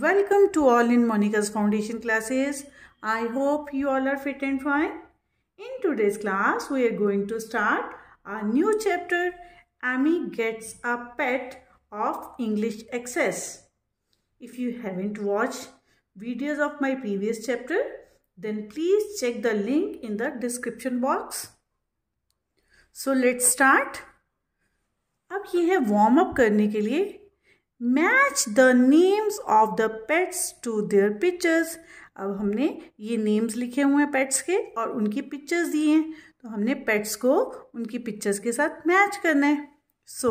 Welcome to all in Monica's foundation classes. I hope you all are fit and fine. In today's class, we are going to start a new chapter, Amy Gets a Pet of English Access. If you haven't watched videos of my previous chapter, then please check the link in the description box. So let's start. अब यह warm warm करने के लिए match the names of the pets to their pictures अब हमने ये names लिखे हुए हैं पेट्स के और उनकी पिक्चर्स दिए हैं तो हमने पेट्स को उनकी पिक्चर्स के साथ मैच करना है so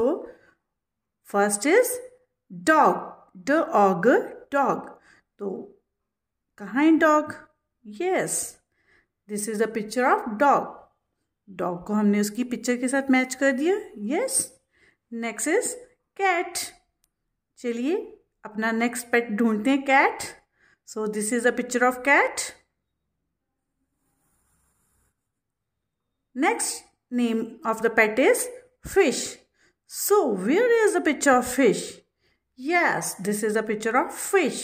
first is dog dog dog तो कहाँ है dog yes this is the picture of dog dog को हमने उसकी पिक्चर के साथ मैच कर दिया यस नेक्स्ट इज कैट चलिए अपना नेक्स्ट पेट ढूंढते हैं cat so this is a picture of cat next name of the pet is fish so where is a picture of fish yes this is a picture of fish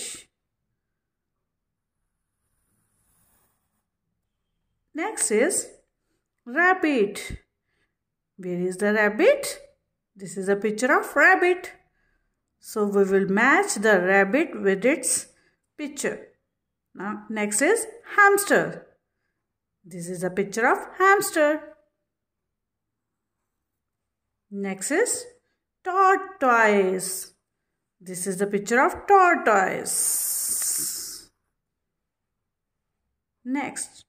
next is rabbit where is the rabbit this is a picture of rabbit So we will match the rabbit with its picture. Now next is hamster. This is a picture of hamster. Next is tortoise. This is the picture of tortoise. Next,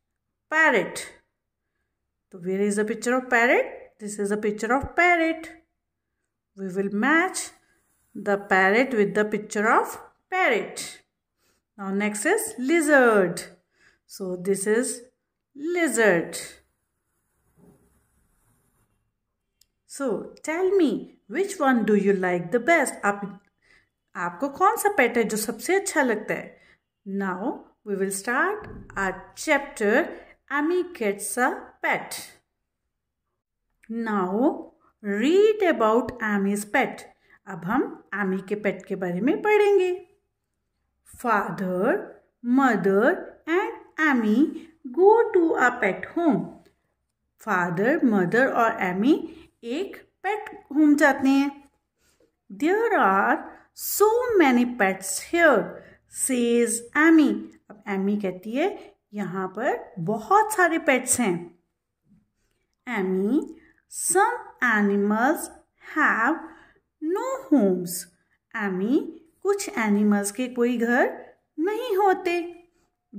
parrot. So where is the picture of parrot? This is a picture of parrot. We will match the parrot with the picture of parrot. Now next is lizard. So this is lizard. So tell me which one do you like the best? आप आपको कौन सा पेट है जो सबसे अच्छा लगता है Now we will start our chapter Ami gets a pet now read about Ami's अब हम आमी के पेट के बारे में पढ़ेंगे father mother and Ami go to a pet home father mother और एमी एक पेट होम जाते हैं there are so many pets here says Amy अब एमी कहती है यहाँ पर बहुत सारे पेट्स हैं Ami some animals have no homes Ami कुछ एनिमल्स के कोई घर नहीं होते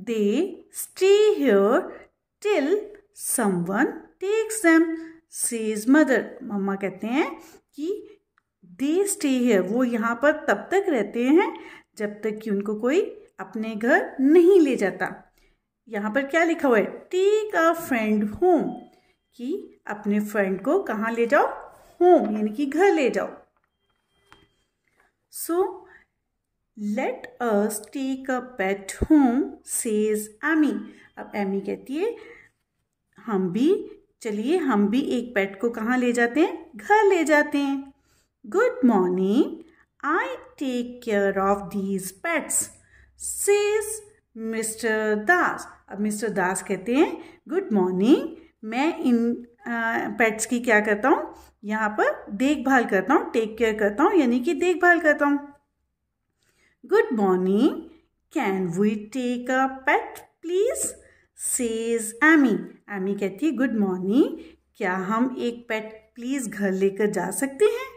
दे stay here till someone takes them says mother मम्मा कहते हैं कि दे स्टे हेयर वो यहाँ पर तब तक रहते हैं जब तक कि उनको कोई अपने घर नहीं ले जाता यहाँ पर क्या लिखा हुआ है टेक अ फ्रेंड होम कि अपने फ्रेंड को कहाँ ले जाओ होम यानी कि घर ले जाओ So, let us take a pet home says Amy अब एमी कहती है हम भी चलिए हम भी एक पेट को कहाँ ले जाते हैं घर ले जाते हैं good morning I take care of these pets says mister Das अब मिस्टर दास कहते हैं गुड मॉर्निंग मैं इन पेट्स की क्या करता हूँ यहाँ पर देखभाल करता हूँ टेक केयर करता हूँ यानी कि देखभाल करता हूँ good morning can we take a pet please says Amy Amy कहती है गुड मॉर्निंग क्या हम एक पेट प्लीज घर लेकर जा सकते हैं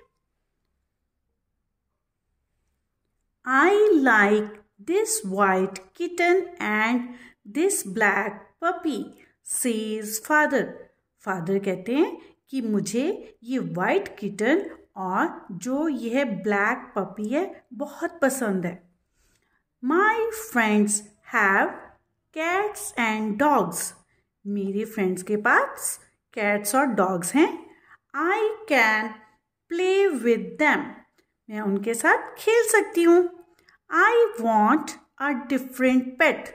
I like this white kitten and this black puppy says father father कहते हैं कि मुझे ये वाइट किटन और जो यह ब्लैक पपी है बहुत पसंद है my friends have cats and dogs मेरे फ्रेंड्स के पास कैट्स और डॉग्स हैं I can play with them मैं उनके साथ खेल सकती हूँ I want a different pet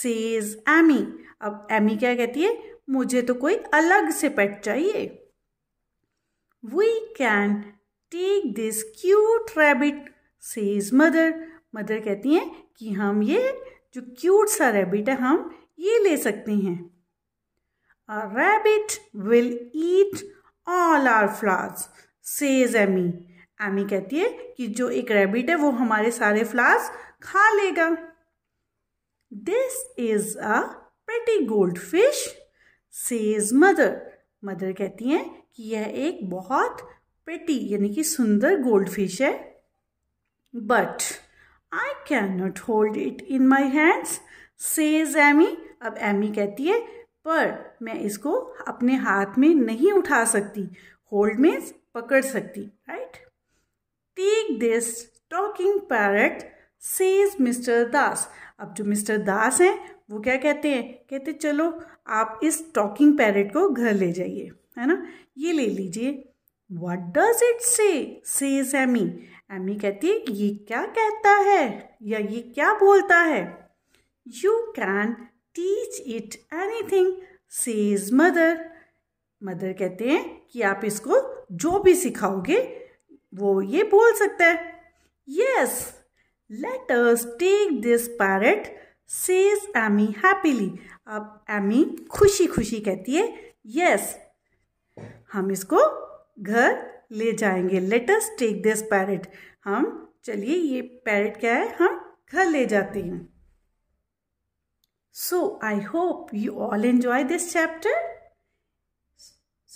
says Amy अब एमी क्या कहती है मुझे तो कोई अलग से पेट चाहिए we can take this cute rabbit says mother mother कहती हैं कि हम ये जो क्यूट सा रैबिट है हम ये ले सकते हैं a rabbit will eat all our flowers says Amy Amy कहती है कि जो एक रैबिट है वो हमारे सारे फ्लावर्स खा लेगा this is a pretty goldfish says mother mother कहती हैं कि यह एक बहुत पेटी यानी कि सुंदर गोल्ड फिश है but I can not hold it in my hands says Amy अब एमी कहती है पर मैं इसको अपने हाथ में नहीं उठा सकती होल्ड में पकड़ सकती right take this talking parrot says mister Das अब जो मिस्टर दास हैं वो क्या कहते हैं कहते चलो आप इस टॉकिंग पैरेट को घर ले जाइए है ना ये ले लीजिए what does it say says Amy Amy कहती है ये क्या कहता है या ये क्या बोलता है you can teach it anything says mother mother कहते हैं कि आप इसको जो भी सिखाओगे वो ये बोल सकता है yes let us take this parrot says Amy happily अब एमी खुशी खुशी कहती है यस हम इसको घर ले जाएंगे लेटस टेक दिस पैरट हम चलिए ये पैरट क्या है हम घर ले जाते हैं so I hope you all enjoy this chapter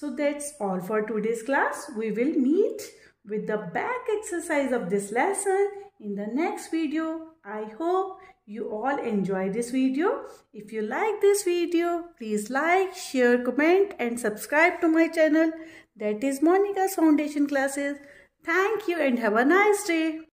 so that's all for today's class we will meet with the back exercise of this lesson in the next video I hope you all enjoy this video. If you like this video, please like, share, comment and subscribe to my channel. That is Monica's Foundation Classes. Thank you and have a nice day.